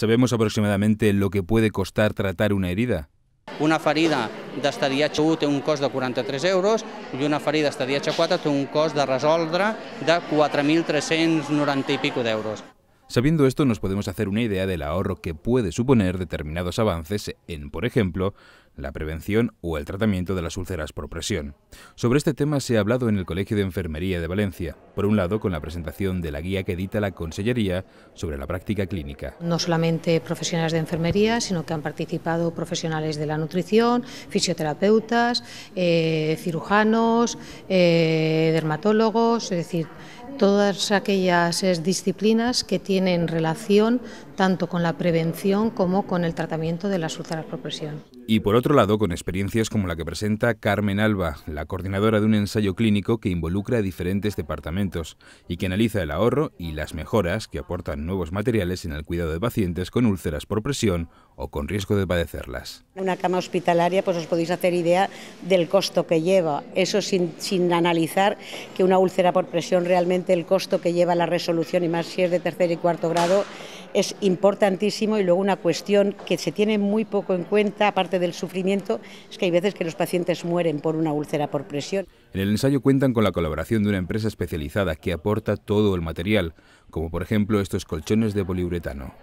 ¿Sabemos aproximadamente lo que puede costar tratar una herida? Una ferida d'estadiatge 1 té un cost de 43 euros i una ferida d'estadiatge 4 té un cost de resoldre de 4.390 i pico d'euros. Sabiendo esto, nos podemos hacer una idea del ahorro que puede suponer determinados avances en, por ejemplo, la prevención o el tratamiento de las úlceras por presión. Sobre este tema se ha hablado en el Colegio de Enfermería de Valencia, por un lado con la presentación de la guía que edita la Consellería sobre la práctica clínica. No solamente profesionales de enfermería, sino que han participado profesionales de la nutrición, fisioterapeutas, eh, cirujanos, eh, dermatólogos, es decir, todas aquellas eh, disciplinas que tienen relación tanto con la prevención como con el tratamiento de las úlceras por presión. Y por otro lado, con experiencias como la que presenta Carmen Alba, la coordinadora de un ensayo clínico que involucra a diferentes departamentos y que analiza el ahorro y las mejoras que aportan nuevos materiales en el cuidado de pacientes con úlceras por presión o con riesgo de padecerlas. Una cama hospitalaria, pues os podéis hacer idea del costo que lleva. Eso sin, sin analizar que una úlcera por presión realmente el costo que lleva la resolución, y más si es de tercer y cuarto grado, es importantísimo. Y luego una cuestión que se tiene muy poco en cuenta, aparte del sufrimiento, es que hay veces que los pacientes mueren por una úlcera por presión. En el ensayo cuentan con la colaboración de una empresa especializada que aporta todo el material, como por ejemplo estos colchones de poliuretano.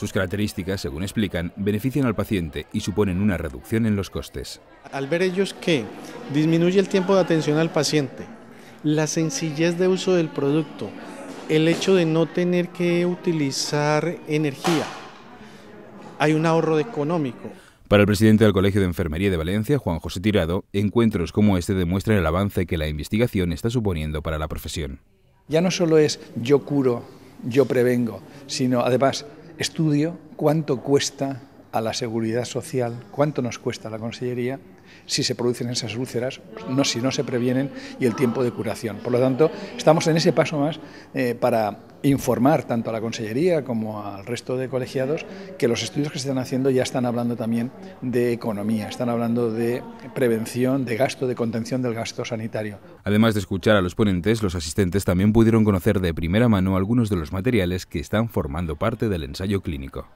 Sus características, según explican, benefician al paciente y suponen una reducción en los costes. Al ver ellos que disminuye el tiempo de atención al paciente, la sencillez de uso del producto, el hecho de no tener que utilizar energía, hay un ahorro económico. Para el presidente del Colegio de Enfermería de Valencia, Juan José Tirado, encuentros como este demuestran el avance que la investigación está suponiendo para la profesión. Ya no solo es yo curo, yo prevengo, sino además estudio cuánto cuesta a la seguridad social, cuánto nos cuesta a la Consellería si se producen esas úlceras, no, si no se previenen, y el tiempo de curación. Por lo tanto, estamos en ese paso más eh, para informar tanto a la Consellería como al resto de colegiados que los estudios que se están haciendo ya están hablando también de economía, están hablando de prevención, de gasto, de contención del gasto sanitario. Además de escuchar a los ponentes, los asistentes también pudieron conocer de primera mano algunos de los materiales que están formando parte del ensayo clínico.